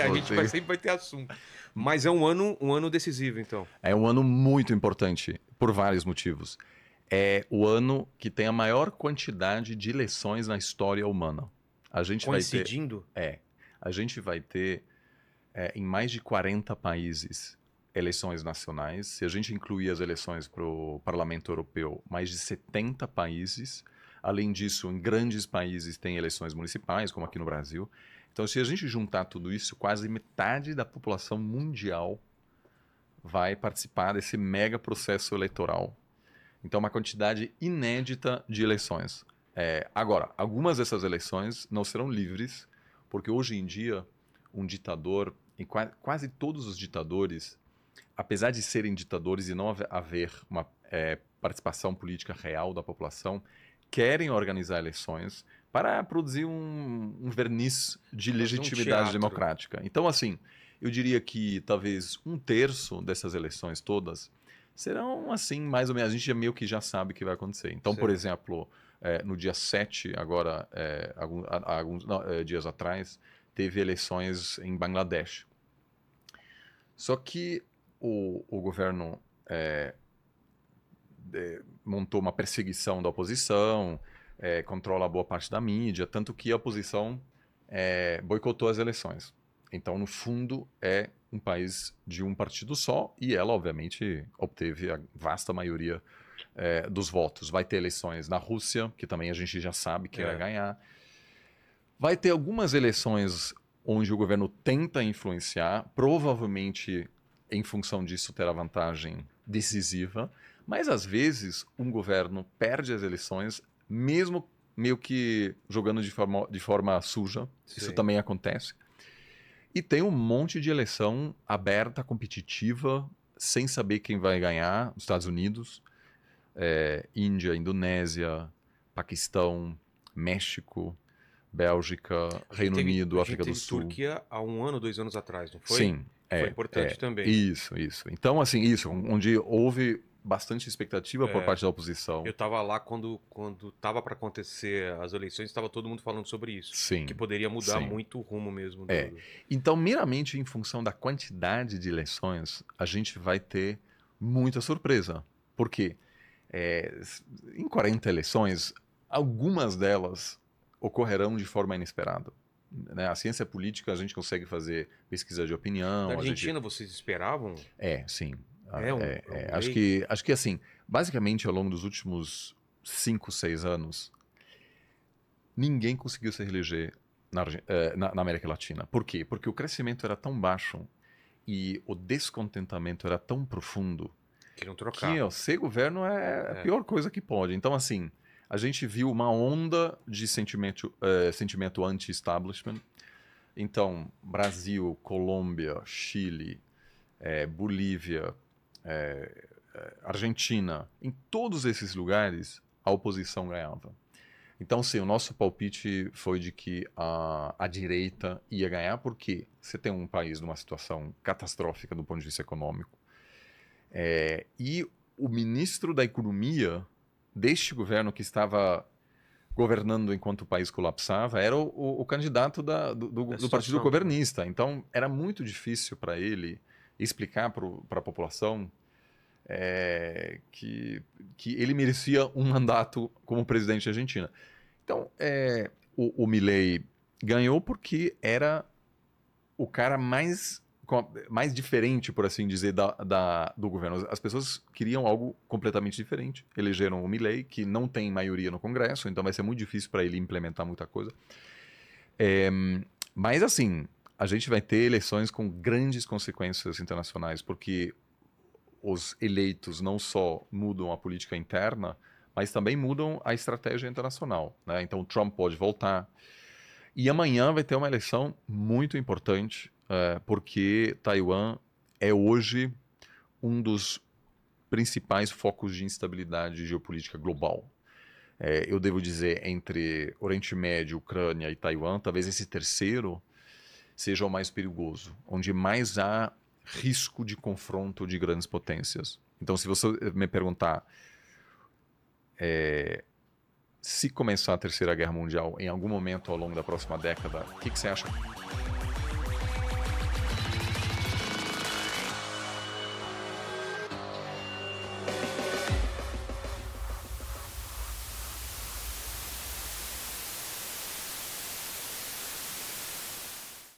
a gente vai, sempre vai ter assunto. Mas é um ano, um ano decisivo, então. É um ano muito importante, por vários motivos. É o ano que tem a maior quantidade de eleições na história humana. A gente Coincidindo? Vai ter, é. A gente vai ter é, em mais de 40 países eleições nacionais. Se a gente incluir as eleições para o Parlamento Europeu, mais de 70 países Além disso, em grandes países tem eleições municipais, como aqui no Brasil. Então, se a gente juntar tudo isso, quase metade da população mundial vai participar desse mega processo eleitoral. Então, é uma quantidade inédita de eleições. É, agora, algumas dessas eleições não serão livres, porque hoje em dia, um ditador, e quase todos os ditadores, apesar de serem ditadores e não haver uma é, participação política real da população, querem organizar eleições para produzir um, um verniz de legitimidade um democrática. Então, assim, eu diria que talvez um terço dessas eleições todas serão assim, mais ou menos. A gente já meio que já sabe o que vai acontecer. Então, Sim. por exemplo, é, no dia 7, agora, é, algum, alguns não, é, dias atrás, teve eleições em Bangladesh. Só que o, o governo é, montou uma perseguição da oposição, é, controla boa parte da mídia, tanto que a oposição é, boicotou as eleições. Então, no fundo, é um país de um partido só e ela, obviamente, obteve a vasta maioria é, dos votos. Vai ter eleições na Rússia, que também a gente já sabe que é. vai ganhar. Vai ter algumas eleições onde o governo tenta influenciar, provavelmente, em função disso, terá vantagem decisiva. Mas às vezes um governo perde as eleições, mesmo meio que jogando de forma, de forma suja. Sim. Isso também acontece. E tem um monte de eleição aberta, competitiva, sem saber quem vai ganhar. Estados Unidos, é, Índia, Indonésia, Paquistão, México, Bélgica, Reino teve, Unido, África do Sul. Turquia há um ano, dois anos atrás, não foi? Sim. É, foi é, importante é, também. Isso, isso. Então, assim, isso, onde houve bastante expectativa é, por parte da oposição. Eu estava lá quando quando estava para acontecer as eleições, estava todo mundo falando sobre isso, sim, que poderia mudar sim. muito o rumo mesmo. É. Do... É. Então, meramente em função da quantidade de eleições, a gente vai ter muita surpresa, porque é, em 40 eleições, algumas delas ocorrerão de forma inesperada. Né? A ciência política, a gente consegue fazer pesquisa de opinião. Na Argentina, gente... vocês esperavam? É, sim. Ah, é um, é, é um é, acho, que, acho que, assim, basicamente ao longo dos últimos 5, 6 anos, ninguém conseguiu se reeleger na, eh, na, na, América Latina. Por quê? Porque o crescimento era tão baixo e o descontentamento era tão profundo que não trocar. Que ó, ser governo é, é, a pior coisa que pode. Então, assim, a gente viu uma onda de sentimento, uh, sentimento anti-establishment. Então, Brasil, Colômbia, Chile, é, Bolívia, é, é, Argentina, em todos esses lugares a oposição ganhava. Então, sim, o nosso palpite foi de que a, a direita ia ganhar, porque você tem um país numa situação catastrófica do ponto de vista econômico. É, e o ministro da Economia deste governo que estava governando enquanto o país colapsava era o, o, o candidato da, do, do, é do partido governista. Então, era muito difícil para ele explicar para a população é, que, que ele merecia um mandato como presidente da Argentina. Então, é, o, o Milley ganhou porque era o cara mais mais diferente, por assim dizer, da, da, do governo. As pessoas queriam algo completamente diferente. Elegeram o Milley, que não tem maioria no Congresso, então vai ser muito difícil para ele implementar muita coisa. É, mas, assim, a gente vai ter eleições com grandes consequências internacionais, porque os eleitos não só mudam a política interna, mas também mudam a estratégia internacional. Né? Então, Trump pode voltar. E amanhã vai ter uma eleição muito importante, é, porque Taiwan é hoje um dos principais focos de instabilidade geopolítica global. É, eu devo dizer, entre Oriente Médio, Ucrânia e Taiwan, talvez esse terceiro seja o mais perigoso, onde mais há risco de confronto de grandes potências. Então, se você eh, me perguntar é, se começar a Terceira Guerra Mundial em algum momento ao longo da próxima década, o que, que você acha